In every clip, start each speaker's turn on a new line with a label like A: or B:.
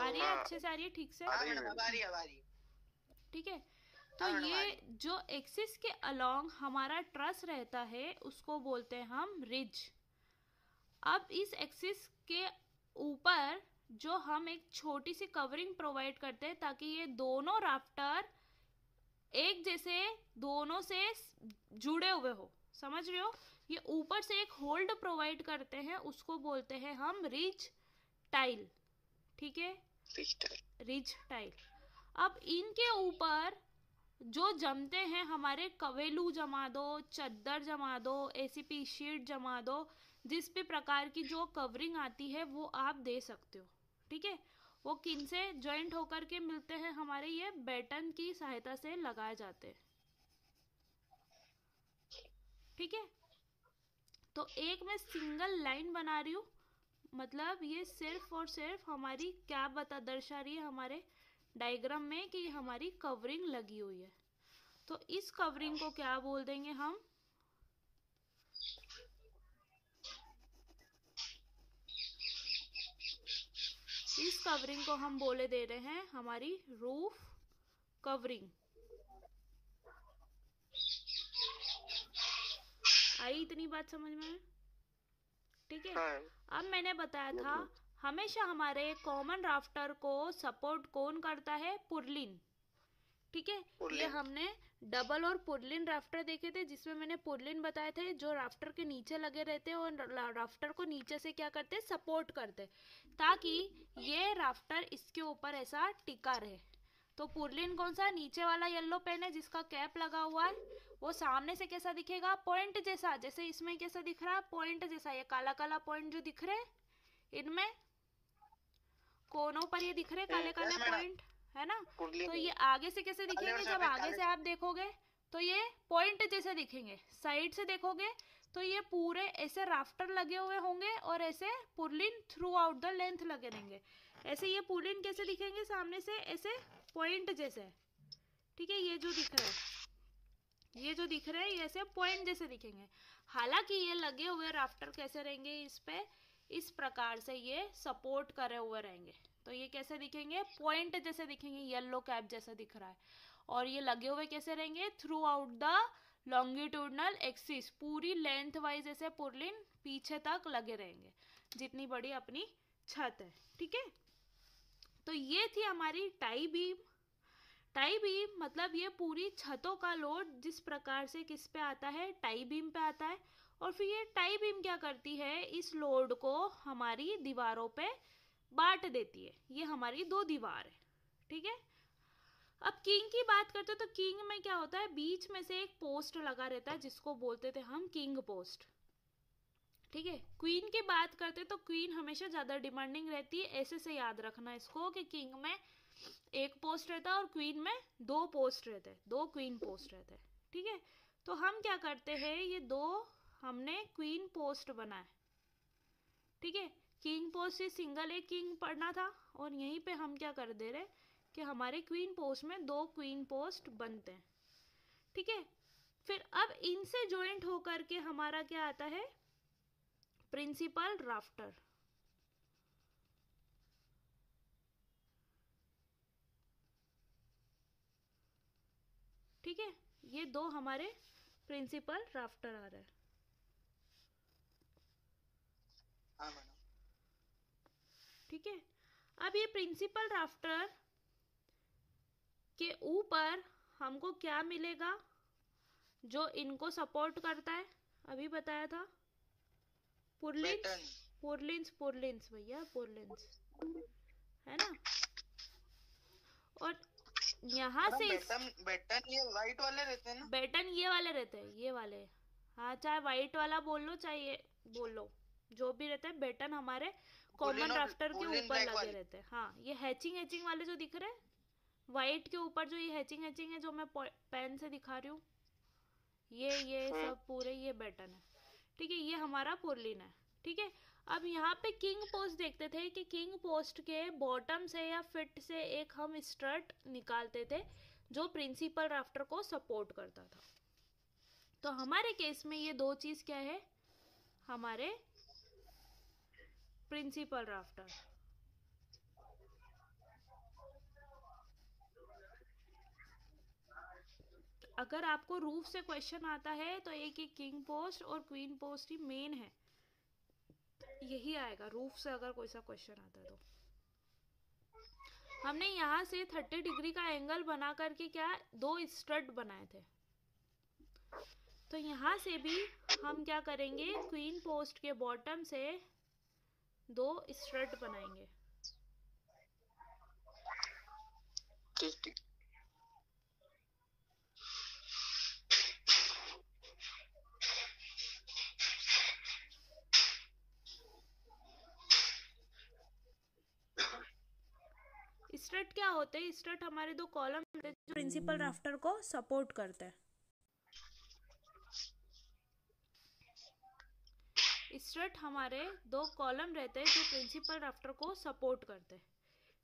A: आ रही है अच्छे से आ रही है ठीक से ठीक है तो हाँ, ये जो एक्सिस के अलोंग हमारा ट्रस रहता है उसको बोलते हैं हम रिज अब इस एक्सिस के ऊपर जो हम एक छोटी सी कवरिंग प्रोवाइड करते हैं ताकि ये दोनों राफ्टर एक जैसे दोनों से जुड़े हुए हो समझ रहे हो ये ऊपर से एक होल्ड प्रोवाइड करते हैं उसको बोलते हैं हम रिच टाइल ठीक है रिज टाइल अब इनके ऊपर जो जमते हैं हमारे कवेलू जमा दो चद्दर जमा दो एसीपी शीट जमा दो जिस भी प्रकार की जो कवरिंग आती है वो आप दे सकते हो ठीक है वो किन से ज्वाइंट होकर के मिलते हैं हमारे ये बैटन की सहायता से लगाए जाते हैं ठीक है तो एक मैं सिंगल लाइन बना रही हूँ मतलब ये सिर्फ और सिर्फ हमारी क्या बता दर्शा रही है हमारे डायग्राम में कि हमारी कवरिंग लगी हुई है तो इस कवरिंग को क्या बोल देंगे हम इस कवरिंग को हम बोले दे रहे हैं हमारी रूफ कवरिंग आई इतनी बात समझ में ठीक है हाँ। अब मैंने बताया था हम्म। हमेशा हमारे कॉमन राफ्टर को सपोर्ट कौन करता है पुरलिन ठीक है ये हमने डबल और पुरलिन राफ्टर देखे थे जिसमें मैंने पुरलिन बताए थे जो राफ्टर के नीचे लगे रहते हैं और राफ्टर को नीचे से क्या करते सपोर्ट करते ताकि ये राफ्टर इसके ऊपर ऐसा टिका रहे तो पुरलिन कौन सा नीचे वाला येलो पेन है जिसका कैप लगा हुआ है वो सामने से कैसा दिखेगा पॉइंट जैसा जैसे इसमें कैसा दिख रहा है पॉइंट जैसा ये काला काला पॉइंट जो दिख रहे हैं इनमें कोनों पर ये दिख रहे काले काले पॉइंट है ना तो ये आगे से कैसे दिखेंगे जब आगे से आप देखोगे तो ये पॉइंट जैसे दिखेंगे साइड से देखोगे तो ये पूरे ऐसे राफ्टर लगे हुए होंगे और ऐसे purlin throughout the length लगे रहेंगे ऐसे ये पुरलिन कैसे दिखेंगे सामने से ऐसे पॉइंट जैसे ठीक है ये जो दिख रहा है ये जो दिख रहे हैं ये ऐसे पॉइंट जैसे दिखेंगे हालांकि ये लगे हुए राफ्टर कैसे रहेंगे इस पे इस प्रकार से ये सपोर्ट करे हुए रहेंगे तो ये कैसे दिखेंगे पॉइंट जैसे दिखेंगे येलो कैप जैसा दिख रहा है और ये लगे हुए कैसे रहेंगे throughout the longitudinal axis पूरी लेंथ वाइज ऐसे पुरलिन पीछे तक लगे रहेंगे जितनी बड़ी अपनी छत है ठीक है तो ये थी हमारी टाई बीम टाई बीम मतलब ये पूरी छतों का लोड जिस प्रकार से किस पे आता है टाई बीम पे आता है और फिर ये टाई बीम क्या करती है इस लोड को हमारी दीवारों पे बांट देती है ये हमारी दो दीवार है ठीक है अब किंग की बात करते हैं तो किंग में क्या होता है बीच में से एक पोस्ट लगा रहता है जिसको बोलते थे हम किंग पोस्ट ठीक है क्वीन की बात करते तो क्वीन हमेशा ज़्यादा डिमांडिंग रहती है ऐसे से याद रखना इसको कि किंग में एक पोस्ट रहता है और क्वीन में दो पोस्ट रहते हैं दो क्वीन पोस्ट रहते हैं ठीक है थीके? तो हम क्या करते हैं ये दो हमने क्वीन पोस्ट बनाए ठीक है किंग पोस्ट से सिंगल एक किंग पढ़ना था और यहीं पे हम क्या कर दे रहे कि हमारे क्वीन पोस्ट में दो क्वीन पोस्ट बनते हैं ठीक है फिर अब इनसे ज्वाइंट होकर के हमारा क्या आता है प्रिंसिपल राफ्टर ठीक है ये दो हमारे प्रिंसिपल राफ्टर आ रहे हैं हाँ, ठीक है अब ये प्रिंसिपल राफ्टर के ऊपर हमको क्या मिलेगा जो इनको सपोर्ट करता है अभी बताया था पुरलिंस पुरलिंस पुरलिंस भैया पुरलिंस है ना और यहाँ हाँ, से बेटन बेटन ये वाइट वाले रहते हैं ना बेटन ये वाले रहते हैं ये वाले हाँ चाहे व्हाइट वाला बोल लो चाहे ये बोल लो जो भी रहते हैं बेटन हमारे कॉमन राफ्टर के ऊपर लगे रहते हैं हाँ ये हैचिंग हैचिंग वाले जो दिख रहे हैं व्हाइट के ऊपर जो ये हैचिंग हैचिंग है जो मैं पेन से दिखा रही हूँ ये ये अच्छा। सब पूरे ये बेटन है ठीक है ये हमारा पुरलिन है ठीक है अब यहाँ पे किंग पोस्ट देखते थे कि किंग पोस्ट के बॉटम से या फिट से एक हम स्ट्रट निकालते थे जो प्रिंसिपल राफ्टर को सपोर्ट करता था तो हमारे केस में ये दो चीज़ क्या है हमारे प्रिंसिपल राफ्टर अगर आपको रूफ से क्वेश्चन आता है तो एक एक किंग पोस्ट और क्वीन पोस्ट ही मेन है यही आएगा रूफ से अगर कोई सा क्वेश्चन आता है तो हमने यहाँ से 30 डिग्री का एंगल बना करके क्या दो स्ट्रट बनाए थे तो यहाँ से भी हम क्या करेंगे क्वीन पोस्ट के बॉटम से दो स्ट्रट बनाएंगे क्या होते हैं स्ट्रट हमारे दो कॉलम जो प्रिंसिपल हम्म। राफ्टर को सपोर्ट करते हैं स्ट्रट हमारे दो कॉलम रहते हैं जो प्रिंसिपल राफ्टर को सपोर्ट करते हैं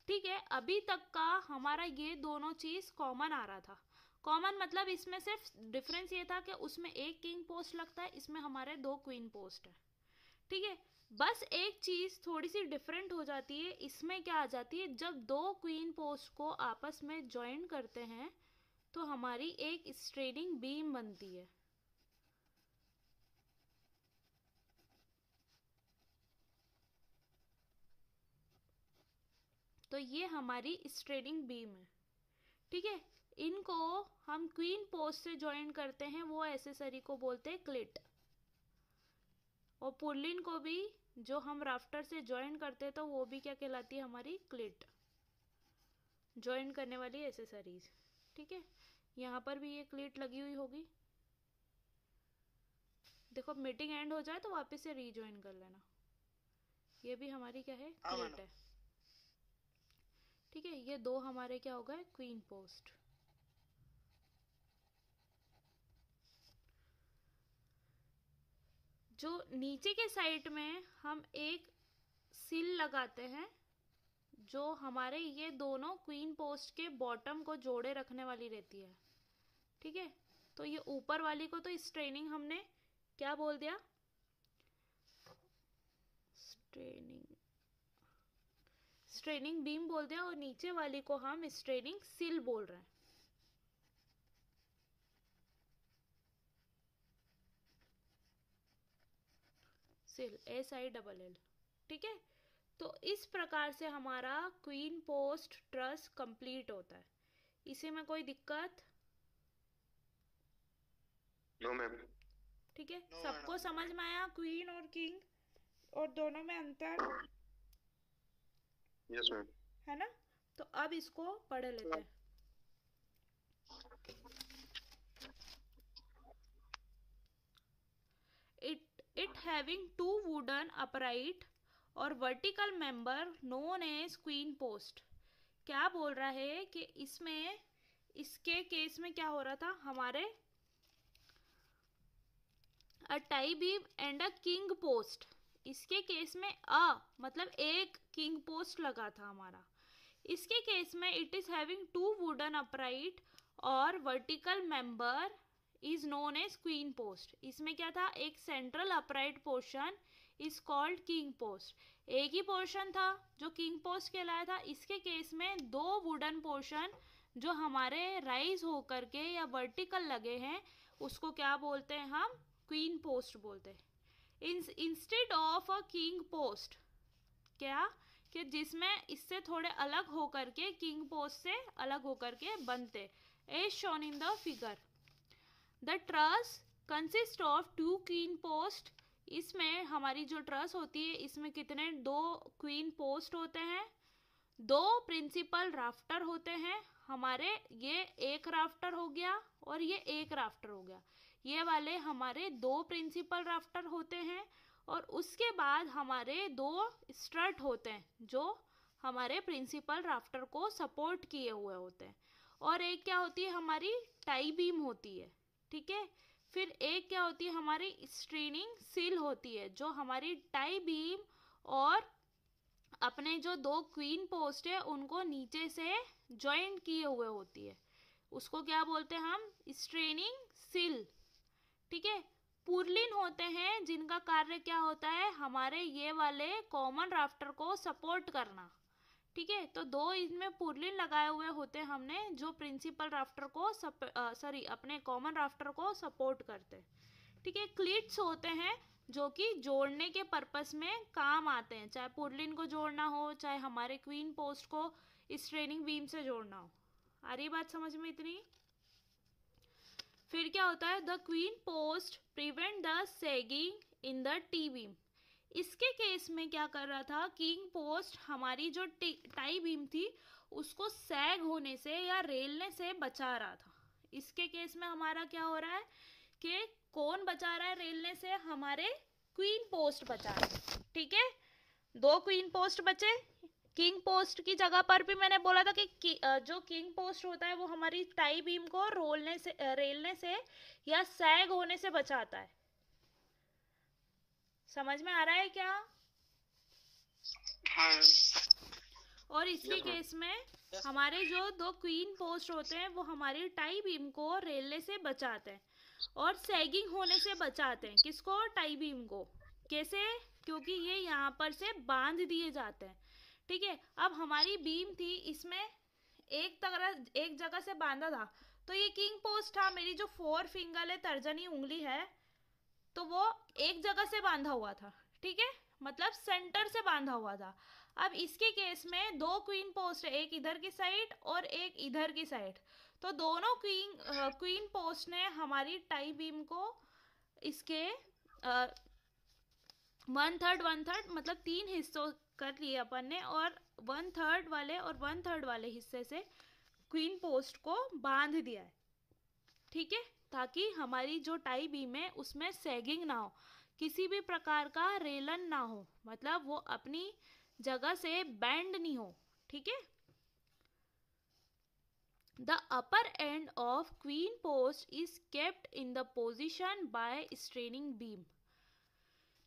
A: ठीक है अभी तक का हमारा ये दोनों चीज़ कॉमन आ रहा था कॉमन मतलब इसमें सिर्फ डिफरेंस ये था कि उसमें एक किंग पोस्ट लगता है इसमें हमारे दो क्वीन पोस्ट है ठीक है बस एक चीज़ थोड़ी सी डिफरेंट हो जाती है इसमें क्या आ जाती है जब दो क्वीन पोस्ट को आपस में ज्वाइन करते हैं तो हमारी एक स्ट्रेनिंग बीम बनती है तो ये हमारी स्ट्रेनिंग बीम है ठीक है इनको हम क्वीन पोस्ट से ज्वाइन करते हैं वो एसेसरी को बोलते हैं क्लिट और पुर्लिन को भी जो हम राफ्टर से ज्वाइन करते हैं तो वो भी क्या कहलाती है हमारी क्लिट ज्वाइन करने वाली एसेसरीज ठीक है यहाँ पर भी ये क्लिट लगी हुई होगी देखो मीटिंग एंड हो जाए तो वापस से रीज्वाइन कर लेना ये भी हमारी क्या है क्लिट है ठीक है ये दो हमारे क्या हो गए क्वीन पोस्ट जो नीचे के साइड में हम एक सिल लगाते हैं जो हमारे ये दोनों क्वीन पोस्ट के बॉटम को जोड़े रखने वाली रहती है ठीक है तो ये ऊपर वाली को तो स्ट्रेनिंग हमने क्या बोल दिया स्ट्रेनिंग स्ट्रेनिंग बीम बोल दिया और नीचे वाली को हम स्ट्रेनिंग सिल बोल रहे हैं सिल एस आई डबल एल ठीक है तो इस प्रकार से हमारा क्वीन पोस्ट ट्रस कंप्लीट होता है इसी में कोई दिक्कत नो मैम ठीक है सबको समझ में आया क्वीन और किंग और दोनों में अंतर यस मैम है ना तो अब इसको पढ़ लेते हैं it having two wooden upright और vertical member known as queen post क्या बोल रहा है कि इसमें इसके केस में क्या हो रहा था हमारे a tie beam and a king post इसके केस में अ मतलब एक किंग पोस्ट लगा था हमारा इसके केस में it is having two wooden upright और vertical member is known as queen post इसमें क्या था एक central upright portion is called king post एक ही पोर्शन था जो किंग पोस्ट कहलाया था इसके केस में दो वुडन पोर्शन जो हमारे राइज होकर के या वर्टिकल लगे हैं उसको क्या बोलते हैं हम क्वीन पोस्ट बोलते हैं instead of a king post क्या कि जिसमें इससे थोड़े अलग होकर के किंग पोस्ट से अलग होकर के बनते as shown in the figure the truss consist of two queen post इसमें हमारी जो ट्रस होती है इसमें कितने दो क्वीन पोस्ट होते हैं दो प्रिंसिपल राफ्टर होते हैं हमारे ये एक राफ्टर हो गया और ये एक राफ्टर हो गया ये वाले हमारे दो प्रिंसिपल राफ्टर होते हैं और उसके बाद हमारे दो स्ट्रट होते हैं जो हमारे प्रिंसिपल राफ्टर को सपोर्ट किए हुए होते हैं और एक क्या होती है हमारी टाई बीम होती है ठीक है फिर एक क्या होती है हमारी स्ट्रेनिंग सील होती है जो हमारी टाई बीम और अपने जो दो क्वीन पोस्ट है उनको नीचे से ज्वाइंट किए हुए होती है उसको क्या बोलते हैं हम स्ट्रेनिंग सील ठीक है पुरलिन होते हैं जिनका कार्य क्या होता है हमारे ये वाले कॉमन राफ्टर को सपोर्ट करना ठीक है तो दो इसमें पुरलिन लगाए हुए होते हैं हमने जो प्रिंसिपल राफ्टर को सॉरी अपने कॉमन राफ्टर को सपोर्ट करते हैं ठीक है क्लिट्स होते हैं जो कि जोड़ने के पर्पस में काम आते हैं चाहे पुरलिन को जोड़ना हो चाहे हमारे क्वीन पोस्ट को इस ट्रेनिंग बीम से जोड़ना हो आ रही बात समझ में इतनी फिर क्या होता है the queen post prevent the sagging in the tie beam इसके केस में क्या कर रहा था किंग पोस्ट हमारी जो टाई बीम थी उसको सैग होने से या रेलने से बचा रहा था इसके केस में हमारा क्या हो रहा है कि कौन बचा रहा है रेलने से हमारे क्वीन पोस्ट बचा रहे ठीक है दो क्वीन पोस्ट बचे किंग पोस्ट की जगह पर भी मैंने बोला था कि जो किंग पोस्ट होता है वो हमारी टाई बीम को रोलने से रेलने से या सैग होने से बचाता है समझ में आ रहा है क्या हाँ। और इसी केस में हाँ। हमारे जो दो क्वीन पोस्ट होते हैं वो हमारी टाई बीम को रेलने से बचाते हैं और सैगिंग होने से बचाते हैं किसको टाई बीम को कैसे क्योंकि ये यहाँ पर से बांध दिए जाते हैं ठीक है अब हमारी बीम थी इसमें एक तरह एक जगह से बांधा था तो ये किंग पोस्ट था मेरी जो फोर फिंगर है तर्जनी उंगली है तो वो एक जगह से बांधा हुआ था ठीक है मतलब सेंटर से बांधा हुआ था अब इसके केस में दो क्वीन पोस्ट है एक इधर की साइड और एक इधर की साइड तो दोनों क्वीन क्वीन पोस्ट ने हमारी टाई बीम को इसके वन थर्ड वन थर्ड मतलब तीन हिस्सों कर लिए अपन ने और वन थर्ड वाले और वन थर्ड वाले हिस्से से क्वीन पोस्ट को बांध दिया है ठीक है ताकि हमारी जो टाई बीम है उसमें सैगिंग ना हो किसी भी प्रकार का रेलन ना हो मतलब वो अपनी जगह से बैंड नहीं हो ठीक है the upper end of queen post is kept in the position by straining beam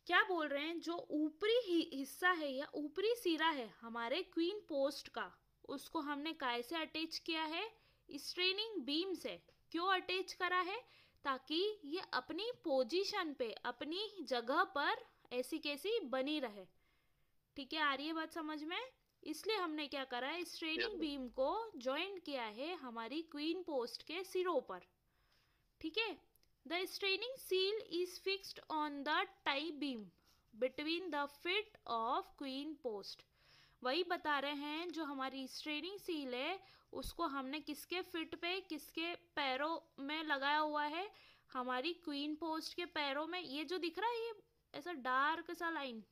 A: क्या बोल रहे हैं जो ऊपरी ही हिस्सा है या ऊपरी सिरा है हमारे क्वीन पोस्ट का उसको हमने काय से अटैच किया है स्ट्रेनिंग बीम से क्यों अटैच करा है ताकि ये अपनी पोजीशन पे अपनी जगह पर ऐसी कैसी बनी रहे ठीक है आ रही है बात समझ में इसलिए हमने क्या करा है स्ट्रेनिंग बीम को ज्वाइंट किया है हमारी क्वीन पोस्ट के सिरों पर ठीक है the straining sill is fixed on the tie beam between the feet of queen post वही बता रहे हैं जो हमारी स्ट्रेनिंग सील है उसको हमने किसके फिट पे किसके पैरों में लगाया हुआ है हमारी क्वीन पोस्ट के पैरों में ये जो दिख रहा है ये ऐसा डार्क सा लाइन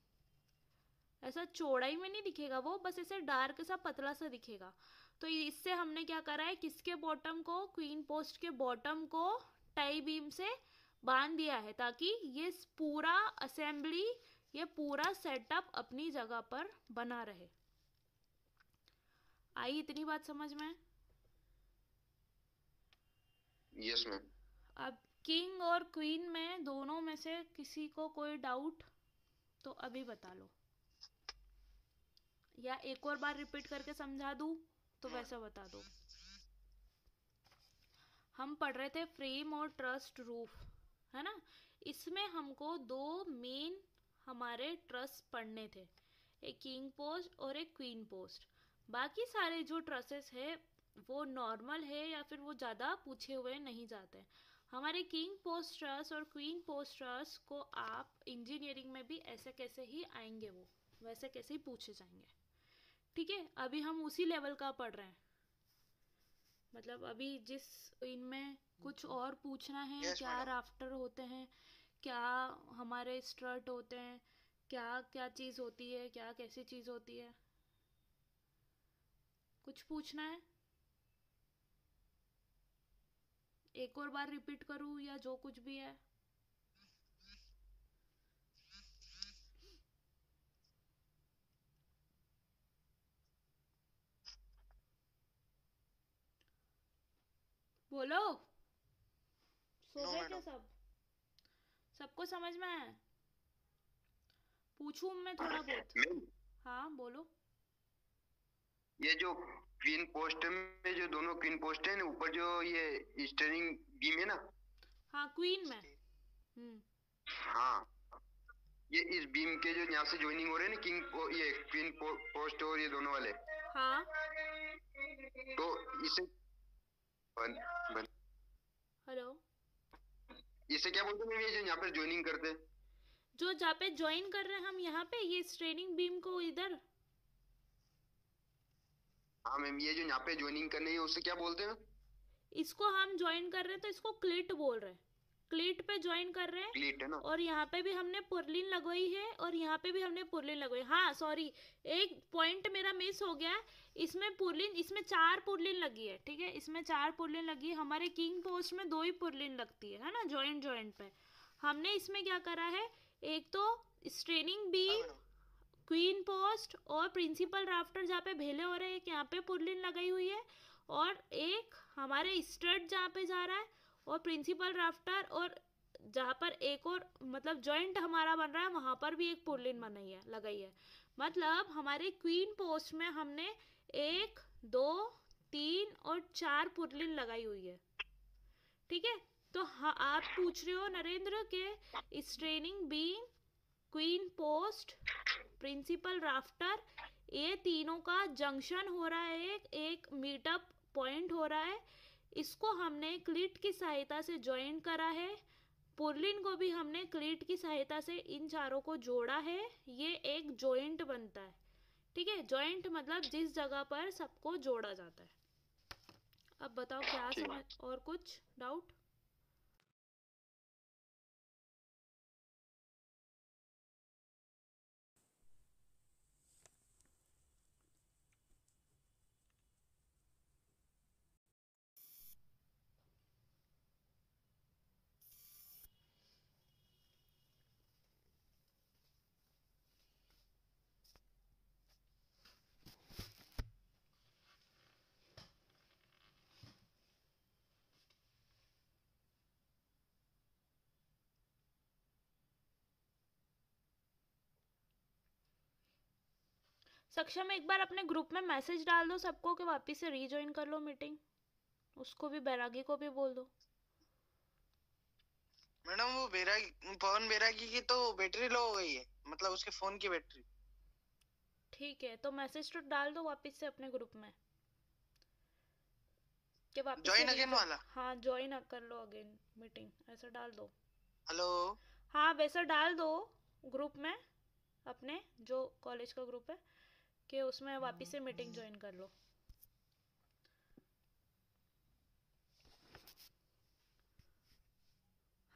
A: ऐसा चौड़ाई में नहीं दिखेगा वो बस ऐसे डार्क सा पतला सा दिखेगा तो इससे हमने क्या करा है किसके बॉटम को क्वीन पोस्ट के बॉटम को टाई बीम से बांध दिया है ताकि ये पूरा असेंबली ये पूरा सेटअप अपनी जगह पर बना रहे आई इतनी बात समझ में यस मैम अब किंग और क्वीन में दोनों में से किसी को कोई डाउट तो अभी बता लो या एक और बार रिपीट करके समझा दू तो वैसा बता दो हम पढ़ रहे थे फ्रेम और ट्रस्ट रूफ है ना इसमें हमको दो मेन हमारे ट्रस्ट पढ़ने थे एक किंग पोस्ट और एक क्वीन पोस्ट बाकी सारे जो ट्रसेस है वो नॉर्मल है या फिर वो ज़्यादा पूछे हुए नहीं जाते हमारे किंग पोस्ट ट्रस्ट और क्वीन पोस्ट ट्रस्ट को आप इंजीनियरिंग में भी ऐसे कैसे ही आएंगे वो वैसे कैसे ही पूछे जाएंगे ठीक है अभी हम उसी लेवल का पढ़ रहे हैं मतलब अभी जिस इनमें कुछ हम्म। और पूछना है yes, क्या राफ्टर होते हैं क्या हमारे स्ट्रट होते हैं क्या क्या चीज़ होती है क्या कैसी चीज़ होती है कुछ पूछना है एक और बार रिपीट करूं या जो कुछ भी है बोलो सो गए क्या सब सबको समझ में आया पूछू मैं थोड़ा बहुत हाँ बोलो ये जो क्वीन पोस्ट में जो दोनों क्वीन पोस्ट है ऊपर जो ये स्टेरिंग बीम है ना हाँ क्वीन में हम्म। हाँ ये इस बीम के जो यहाँ से ज्वाइनिंग हो रहे हैं ना किंग ये क्वीन पो, पोस्ट और ये दोनों वाले हाँ तो इसे बन बन हेलो इसे क्या बोलते हैं यहाँ पे ज्वाइनिंग करते जो जहाँ पे ज्वाइन कर रहे हैं हम यहाँ पे ये स्ट्रेनिंग बीम को इधर हाँ मैम ये जो यहाँ पे ज्वाइनिंग करने है उसे क्या बोलते हैं इसको हम ज्वाइन कर रहे हैं तो इसको क्लिट बोल रहे हैं क्लीट पे ज्वाइन कर रहे हैं क्लीट है ना और यहाँ पे भी हमने पुरलिन लगवाई है और यहाँ पे भी हमने पुरलिन लगवाई हाँ सॉरी एक पॉइंट मेरा मिस हो गया इसमें पुरलिन इसमें चार पुरलिन लगी है ठीक है इसमें चार पुरलिन लगी है हमारे किंग पोस्ट में दो ही पुरलिन लगती है है ना ज्वाइंट ज्वाइंट पे हमने इसमें क्या करा है एक तो स्ट्रेनिंग बी क्वीन पोस्ट और प्रिंसिपल राफ्टर जहाँ पे भेले हो रहे हैं यहाँ पे पुरलिन लगाई हुई है और एक हमारे स्टर्ट जहाँ पे जा रहा है और प्रिंसिपल राफ्टर और जहाँ पर एक और मतलब जॉइंट हमारा बन रहा है वहाँ पर भी एक पुरलिन बनाई है लगाई है मतलब हमारे क्वीन पोस्ट में हमने एक दो तीन और चार पुरलिन लगाई हुई है ठीक है तो हाँ, आप पूछ रहे हो नरेंद्र के straining beam queen post principal rafter ये तीनों का जंक्शन हो रहा है एक एक मीटअप पॉइंट हो रहा है इसको हमने क्लिट की सहायता से ज्वाइन करा है पुर्लिन को भी हमने क्लिट की सहायता से इन चारों को जोड़ा है ये एक जॉइंट बनता है ठीक है जॉइंट मतलब जिस जगह पर सबको जोड़ा जाता है अब बताओ क्या समझ और कुछ डाउट सक्षम एक बार अपने ग्रुप में मैसेज डाल दो सबको कि वापिस से रीजॉइन कर लो मीटिंग उसको भी बैरागी को भी बोल दो मैडम वो बैरागी पवन बैरागी की तो बैटरी लो हो गई है मतलब उसके फोन की बैटरी ठीक है तो मैसेज तो डाल दो वापस से अपने ग्रुप में के वापस ज्वाइन अगेन वाला हाँ ज्वाइन कर लो अगेन मीटिंग ऐसा डाल दो हेलो हाँ वैसा डाल दो ग्रुप में अपने जो कॉलेज का ग्रुप है कि उसमें वापिस से मीटिंग ज्वाइन hmm. कर लो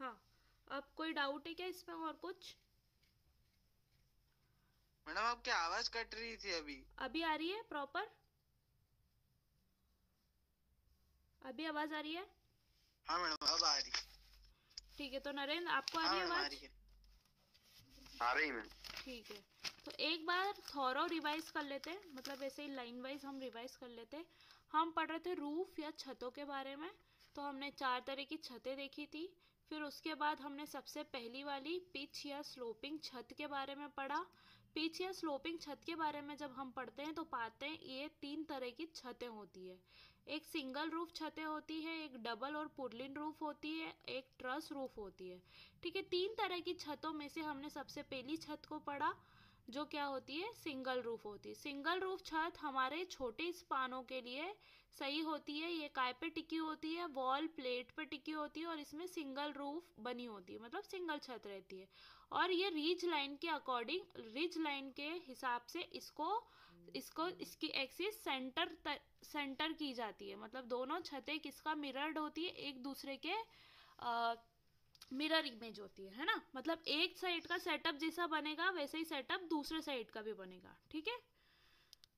A: हाँ अब कोई डाउट है क्या इसमें और कुछ मैडम आपकी आवाज कट रही थी अभी अभी आ रही है प्रॉपर अभी आवाज आ रही है हाँ मैडम अब आ रही ठीक है तो नरेंद्र आपको आ हाँ रही है आवाज आ रही है ठीक है तो एक बार थोड़ा रिवाइज कर लेते हैं मतलब ऐसे ही लाइन वाइज हम रिवाइज कर लेते हैं हम पढ़ रहे थे रूफ या छतों के बारे में तो हमने चार तरह की छतें देखी थी फिर उसके बाद हमने सबसे पहली वाली पिच या स्लोपिंग छत के बारे में पढ़ा पिच या स्लोपिंग छत के बारे में जब हम पढ़ते हैं तो पाते हैं ये तीन तरह की छतें होती है एक सिंगल रूफ छतें होती है एक डबल और पुरलिन रूफ होती है एक ट्रस रूफ होती है ठीक है तीन तरह की छतों में से हमने सबसे पहली छत को पढ़ा जो क्या होती है सिंगल रूफ होती है सिंगल रूफ छत हमारे छोटे स्पानों के लिए सही होती है ये काय पे टिकी होती है वॉल प्लेट पे टिकी होती है और इसमें सिंगल रूफ बनी होती है मतलब सिंगल छत रहती है और ये रिज लाइन के अकॉर्डिंग रिज लाइन के हिसाब से इसको इसको इसकी एक्सिस सेंटर तर, सेंटर की जाती है मतलब दोनों छतें किसका मिरर्ड होती है एक दूसरे के आ, मिरर इमेज होती है है ना मतलब एक साइड का सेटअप जैसा बनेगा वैसे ही सेटअप दूसरे साइड का भी बनेगा ठीक है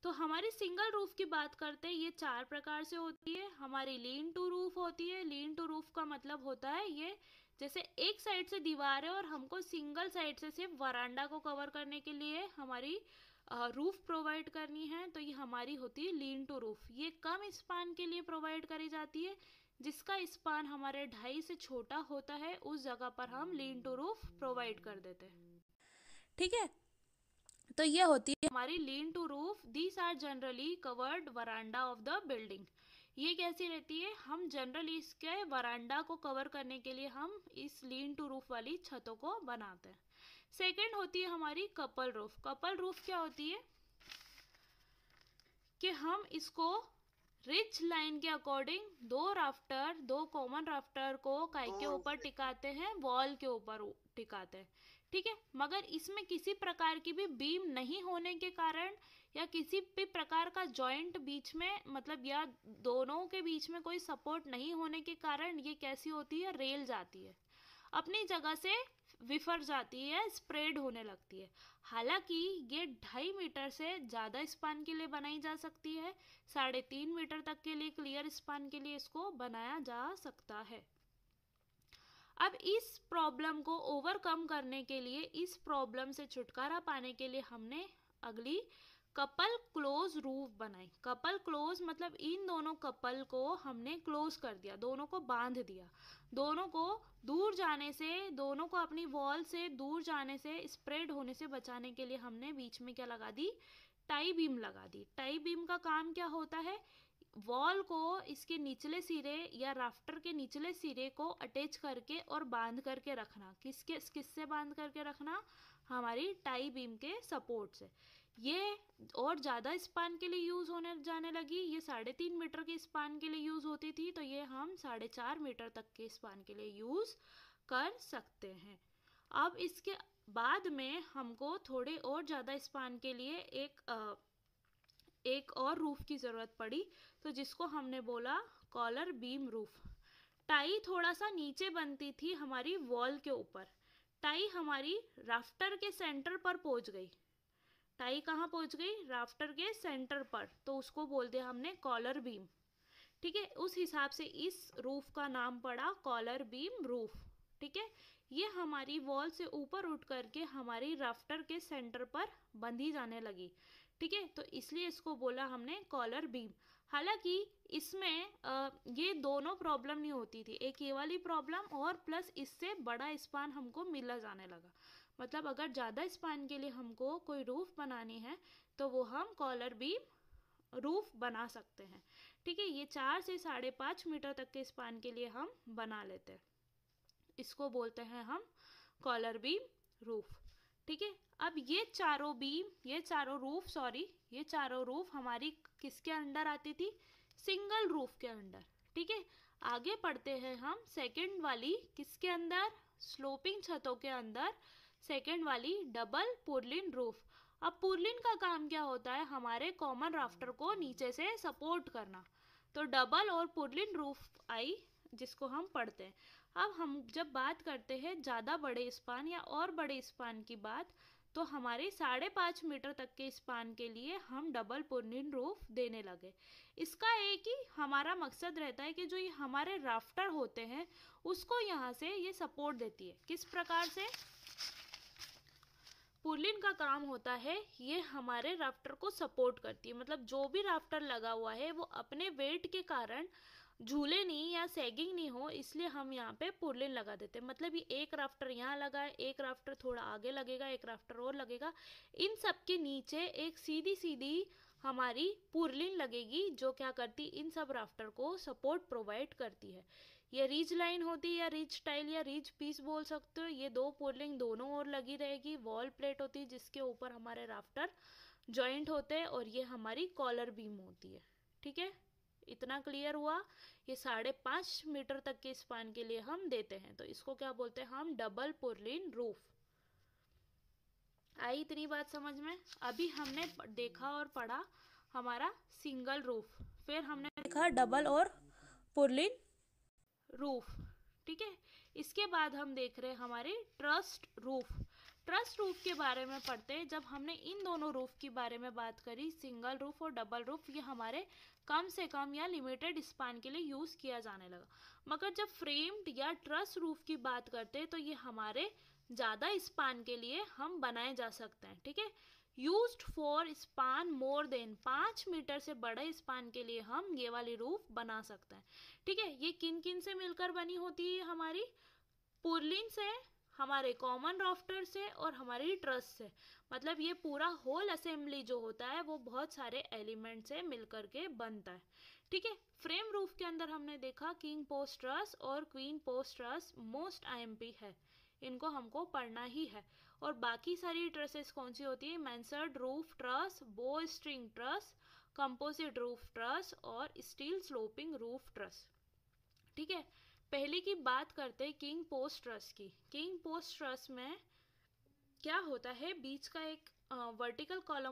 A: तो हमारी सिंगल रूफ की बात करते हैं ये चार प्रकार से होती है हमारी लीन टू रूफ होती है लीन टू रूफ का मतलब होता है ये जैसे एक साइड से दीवार है और हमको सिंगल साइड से सिर्फ वरांडा को कवर करने के लिए हमारी रूफ प्रोवाइड करनी है तो ये हमारी होती है लीन टू रूफ ये कम स्पान के लिए प्रोवाइड करी जाती है जिसका स्पान हमारे ढाई से छोटा होता है उस जगह पर हम लीन टू रूफ प्रोवाइड कर देते हैं ठीक है तो ये होती है हमारी lean to roof these are generally covered veranda of the building ये कैसी रहती है हम जनरली इसके वरांडा को कवर करने के लिए हम इस लीन टू रूफ वाली छतों को बनाते हैं सेकेंड होती है हमारी कपल रूफ कपल रूफ क्या होती है कि हम इसको रिच लाइन के अकॉर्डिंग दो राफ्टर दो कॉमन राफ्टर को काय के oh. ऊपर टिकाते हैं वॉल के ऊपर टिकाते हैं ठीक है मगर इसमें किसी प्रकार की भी बीम नहीं होने के कारण या किसी भी प्रकार का जॉइंट बीच में मतलब या दोनों के बीच में कोई सपोर्ट नहीं होने के कारण ये कैसी होती है रेल जाती है अपनी जगह से विफर जाती है स्प्रेड होने लगती है हालांकि ये ढाई मीटर से ज़्यादा स्पान के लिए बनाई जा सकती है साढ़े तीन मीटर तक के लिए क्लियर स्पान के लिए इसको बनाया जा सकता है अब इस प्रॉब्लम को ओवरकम करने के लिए इस प्रॉब्लम से छुटकारा पाने के लिए हमने अगली कपल क्लोज रूफ बनाई कपल क्लोज मतलब इन दोनों कपल को हमने क्लोज कर दिया दोनों को बांध दिया दोनों को दूर जाने से दोनों को अपनी वॉल से दूर जाने से स्प्रेड होने से बचाने के लिए हमने बीच में क्या लगा दी टाई बीम लगा दी टाई बीम का काम क्या होता है वॉल को इसके निचले सिरे या राफ्टर के निचले सिरे को अटैच करके और बांध करके रखना किसके किससे बांध करके रखना हमारी टाई बीम के सपोर्ट से ये और ज़्यादा स्पान के लिए यूज़ होने जाने लगी ये साढ़े तीन मीटर के स्पान के लिए यूज़ होती थी तो ये हम साढ़े चार मीटर तक के स्पान के लिए यूज़ कर सकते हैं अब इसके बाद में हमको थोड़े और ज़्यादा स्पान के लिए एक आ, एक और रूफ़ की ज़रूरत पड़ी तो जिसको हमने बोला कॉलर बीम रूफ़ टाई थोड़ा सा नीचे बनती थी हमारी वॉल के ऊपर टाई हमारी राफ्टर के सेंटर पर पहुंच गई टाई कहाँ पहुँच गई राफ्टर के सेंटर पर तो उसको बोल दिया हमने कॉलर बीम ठीक है उस हिसाब से इस रूफ का नाम पड़ा कॉलर बीम रूफ ठीक है ये हमारी वॉल से ऊपर उठ करके हमारी राफ्टर के सेंटर पर बंधी जाने लगी ठीक है तो इसलिए इसको बोला हमने कॉलर बीम हालांकि इसमें ये दोनों प्रॉब्लम नहीं होती थी एक ये वाली प्रॉब्लम और प्लस इससे बड़ा स्पान हमको मिला जाने लगा मतलब अगर ज़्यादा स्पाइन के लिए हमको कोई रूफ बनानी है तो वो हम कॉलर बीम रूफ बना सकते हैं ठीक है ये चार से साढ़े पाँच मीटर तक के स्पान के लिए हम बना लेते हैं इसको बोलते हैं हम कॉलर बीम रूफ ठीक है अब ये चारों बीम ये चारों रूफ सॉरी ये चारों रूफ हमारी किसके अंडर आती थी सिंगल रूफ के अंडर ठीक है आगे पढ़ते हैं हम सेकंड वाली किसके अंदर स्लोपिंग छतों के अंदर सेकेंड वाली डबल पुरलिन रूफ अब पुरलिन का काम क्या होता है हमारे कॉमन राफ्टर को नीचे से सपोर्ट करना तो डबल और पुरलिन रूफ आई जिसको हम पढ़ते हैं अब हम जब बात करते हैं ज़्यादा बड़े स्पान या और बड़े स्पान की बात तो हमारे साढ़े पाँच मीटर तक के स्पान के लिए हम डबल पुरलिन रूफ देने लगे इसका एक ही हमारा मकसद रहता है कि जो ये हमारे राफ्टर होते हैं उसको यहाँ से ये सपोर्ट देती है किस प्रकार से पुलिन का काम होता है ये हमारे राफ्टर को सपोर्ट करती है मतलब जो भी राफ्टर लगा हुआ है वो अपने वेट के कारण झूले नहीं या सैगिंग नहीं हो इसलिए हम यहाँ पे पुरलिन लगा देते हैं मतलब ये एक राफ्टर यहाँ लगा है एक राफ्टर थोड़ा आगे लगेगा एक राफ्टर और लगेगा इन सब के नीचे एक सीधी सीधी हमारी पुरलिन लगेगी जो क्या करती इन सब राफ्टर को सपोर्ट प्रोवाइड करती है ये रिज लाइन होती है या रिज टाइल या रिज पीस बोल सकते हो ये दो पोलिंग दोनों ओर लगी रहेगी वॉल प्लेट होती है जिसके ऊपर हमारे राफ्टर जॉइंट होते हैं और ये हमारी कॉलर बीम होती है ठीक है इतना क्लियर हुआ ये साढ़े पाँच मीटर तक के स्पान के लिए हम देते हैं तो इसको क्या बोलते हैं हम डबल पोर्लिन रूफ आई इतनी बात समझ में अभी हमने देखा और पढ़ा हमारा सिंगल रूफ फिर हमने देखा डबल और पुरलिन रूफ ठीक है इसके बाद हम देख रहे हैं हमारे ट्रस्ट रूफ ट्रस्ट रूफ के बारे में पढ़ते हैं जब हमने इन दोनों रूफ के बारे में बात करी सिंगल रूफ और डबल रूफ ये हमारे कम से कम या लिमिटेड स्पान के लिए यूज़ किया जाने लगा मगर जब फ्रेम्ड या ट्रस्ट रूफ की बात करते हैं तो ये हमारे ज़्यादा स्पान के लिए हम बनाए जा सकते हैं ठीक है used for span more than पाँच मीटर से बड़े स्पान के लिए हम ये वाली रूफ बना सकते हैं ठीक है ये किन किन से मिलकर बनी होती है हमारी पुरलिन से हमारे कॉमन राफ्टर से और हमारी ट्रस से मतलब ये पूरा होल असेंबली जो होता है वो बहुत सारे एलिमेंट से मिलकर के बनता है ठीक है फ्रेम रूफ के अंदर हमने देखा किंग पोस्ट ट्रस और queen post truss most IMP है इनको हमको पढ़ना ही है और बाकी सारी ट्रसेस कौन सी होती है mansard roof truss bowstring truss composite roof truss और स्टील स्लोपिंग रूफ ट्रस ठीक है पहले की बात करते हैं किंग पोस्ट ट्रस की किंग पोस्ट ट्रस में क्या होता है बीच का एक वर्टिकल कॉलम